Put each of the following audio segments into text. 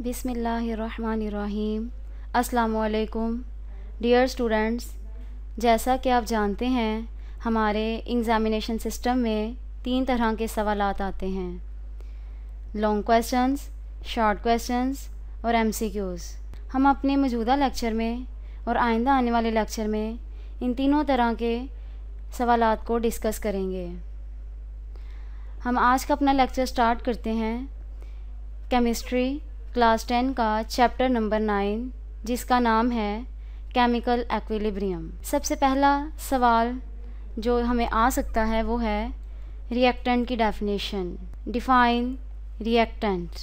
बिसमीम अल्लाम dear students जैसा कि आप जानते हैं हमारे एग्ज़ामिनेशन सिस्टम में तीन तरह के सवाल आते हैं लॉन्ग क्वेश्चंस, शॉर्ट क्वेश्चंस और एमसीक्यूज़ हम अपने मौजूदा लेक्चर में और आइंदा आने वाले लेक्चर में इन तीनों तरह के सवाल को डिस्कस करेंगे हम आज का अपना लेक्चर स्टार्ट करते हैं केमिस्ट्री क्लास टेन का चैप्टर नंबर नाइन जिसका नाम है केमिकल एक्विलिब्रियम सबसे पहला सवाल जो हमें आ सकता है वो है रिएक्टेंट की डेफिनेशन डिफाइन रिएक्टेंट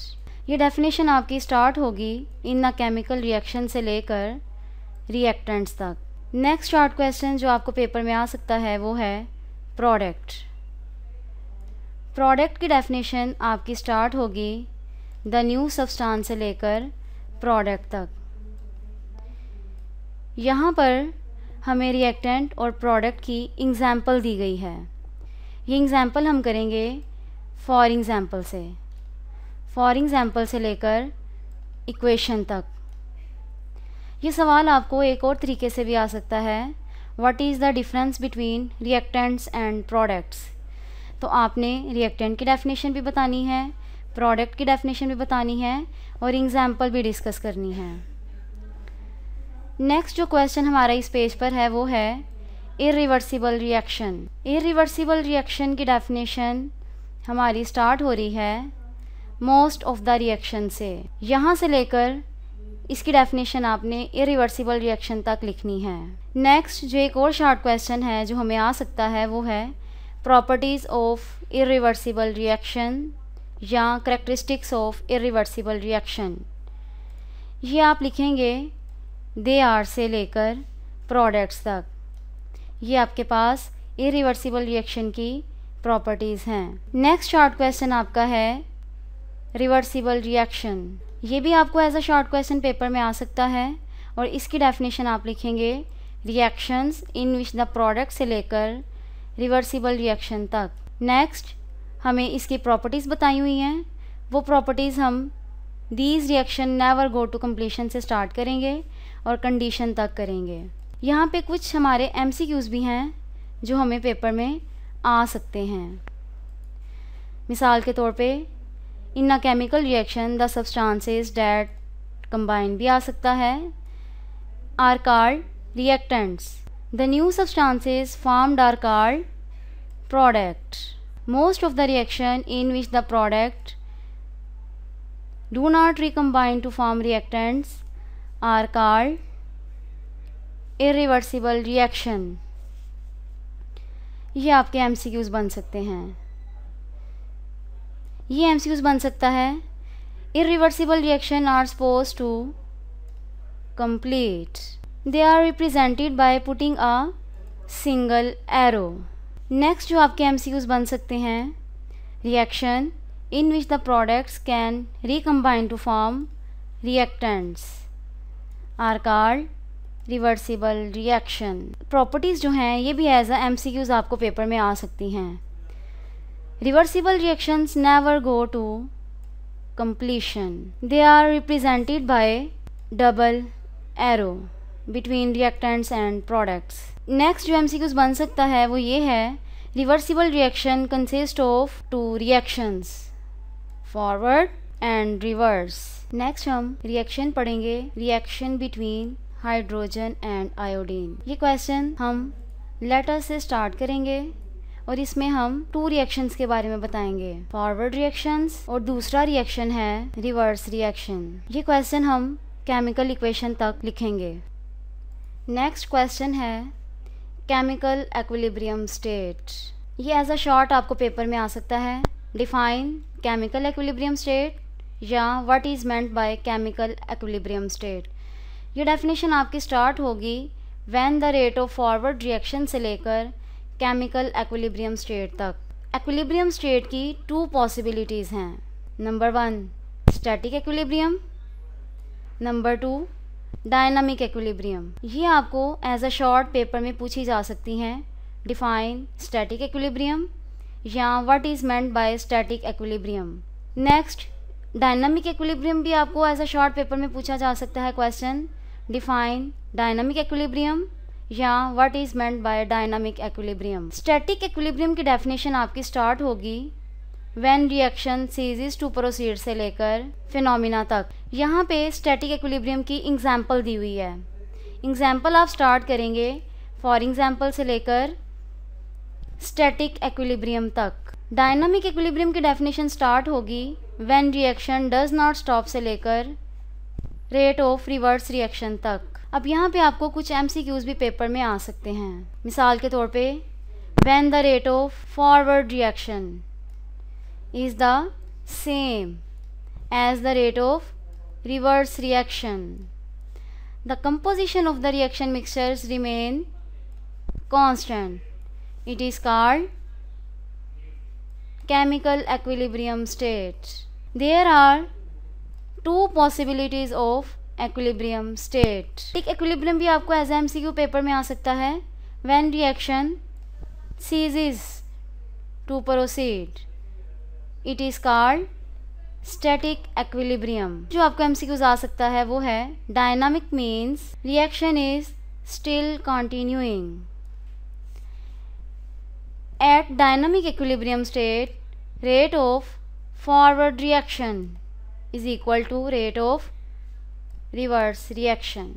ये डेफिनेशन आपकी स्टार्ट होगी इन द केमिकल रिएक्शन से लेकर रिएक्टेंट्स तक नेक्स्ट शॉर्ट क्वेश्चन जो आपको पेपर में आ सकता है वो है प्रोडक्ट प्रोडक्ट की डेफिनेशन आपकी स्टार्ट होगी द न्यू सब्सटेंस से लेकर प्रोडक्ट तक यहाँ पर हमें रिएक्टेंट और प्रोडक्ट की एग्ज़ाम्पल दी गई है ये एग्ज़ाम्पल हम करेंगे फॉर एग्ज़ाम्पल से फॉर एग्ज़ाम्पल से लेकर इक्वेशन तक ये सवाल आपको एक और तरीके से भी आ सकता है what is the difference between reactants and products तो आपने रिएक्टेंट की डेफिनेशन भी बतानी है प्रोडक्ट की डेफिनेशन भी बतानी है और एग्जाम्पल भी डिस्कस करनी है नेक्स्ट जो क्वेश्चन हमारा इस पेज पर है वो है इरिवर्सिबल रिएक्शन इरिवर्सिबल रिएक्शन की डेफिनेशन हमारी स्टार्ट हो रही है मोस्ट ऑफ द रिएक्शन से यहाँ से लेकर इसकी डेफिनेशन आपने इरिवर्सिबल रिएक्शन तक लिखनी है नेक्स्ट जो एक और शार्ट क्वेश्चन है जो हमें आ सकता है वो है प्रॉपर्टीज़ ऑफ इरिवर्सिबल रिएक्शन या करेक्टरिस्टिक्स ऑफ इरिवर्सिबल रिएक्शन ये आप लिखेंगे दे आर से लेकर प्रोडक्ट्स तक ये आपके पास इरिवर्सिबल रिएक्शन की प्रॉपर्टीज़ हैं नेक्स्ट शॉर्ट क्वेश्चन आपका है रिवर्सिबल रिएक्शन ये भी आपको as a short question paper में आ सकता है और इसकी डेफिनेशन आप लिखेंगे reactions in which the product से लेकर रिवर्सिबल रिएक्शन तक नेक्स्ट हमें इसकी प्रॉपर्टीज़ बताई हुई हैं वो प्रॉपर्टीज़ हम these reaction never go to completion से स्टार्ट करेंगे और कंडीशन तक करेंगे यहाँ पे कुछ हमारे एम भी हैं जो हमें पेपर में आ सकते हैं मिसाल के तौर पे in a chemical reaction the substances that combine भी आ सकता है are called reactants the new substances formed are called product most of the reaction in which the product do not recombine to form reactants are called irreversible reaction ये आपके एम बन सकते हैं ये एम बन सकता है irreversible reaction are supposed to complete they are represented by putting a single arrow next जो आपके एम बन सकते हैं reaction in which the products can recombine to form reactants are called reversible reaction properties जो हैं ये भी एज अ एम सी आपको पेपर में आ सकती हैं reversible reactions never go to completion they are represented by double arrow between reactants and products next जो क्यूज बन सकता है वो ये है reversible reaction consist of two reactions forward and reverse next हम रिएक्शन पढ़ेंगे reaction between hydrogen and iodine ये क्वेश्चन हम लेटर से स्टार्ट करेंगे और इसमें हम टू रिएक्शंस के बारे में बताएंगे फॉरवर्ड रिएक्शंस और दूसरा रिएक्शन है रिवर्स रिएक्शन ये क्वेश्चन हम केमिकल इक्वेशन तक लिखेंगे नेक्स्ट क्वेश्चन है केमिकल एक्विलिब्रियम स्टेट ये एज अ शॉर्ट आपको पेपर में आ सकता है डिफाइन केमिकल एक्विलिब्रियम स्टेट या what is meant by chemical equilibrium state ये डेफिनेशन आपकी स्टार्ट होगी when the rate of forward reaction से लेकर केमिकल एक्विलिब्रियम स्टेट तक एक्विलिब्रियम स्टेट की टू पॉसिबिलिटीज़ हैं number one static equilibrium number to dynamic equilibrium ये आपको एज अ शॉर्ट पेपर में पूछी जा सकती हैं डिफाइन स्टैटिक एक्विलिब्रियम या what is meant by static equilibrium next dynamic equilibrium भी आपको एज अ शॉर्ट पेपर में पूछा जा सकता है क्वेश्चन डिफाइन डायनामिक एक्विलिब्रियम या what is meant by dynamic equilibrium static equilibrium की डेफिनेशन आपकी स्टार्ट होगी when reaction ceases to proceed से लेकर फिनोमिना तक यहाँ पे स्टैटिक एक्विलिब्रियम की एग्जाम्पल दी हुई है एग्जाम्पल आप स्टार्ट करेंगे फॉर एग्जाम्पल से लेकर स्टैटिक एक्विलिब्रियम तक डायनामिक एक्विलिब्रियम की डेफिनेशन स्टार्ट होगी when reaction does not stop से लेकर रेट ऑफ रिवर्स रिएक्शन तक अब यहाँ पे आपको कुछ एम भी पेपर में आ सकते हैं मिसाल के तौर पे when the rate of forward reaction is the same as the rate of reverse reaction. The composition of the reaction mixtures remain constant. It is called chemical equilibrium state. There are two possibilities of equilibrium state. एक equilibrium भी आपको as M C paper में आ सकता है when reaction ceases to proceed. It is called static equilibrium जो आपको MCQs आ सकता है वो है dynamic means reaction is still continuing at dynamic equilibrium state rate of forward reaction is equal to rate of reverse reaction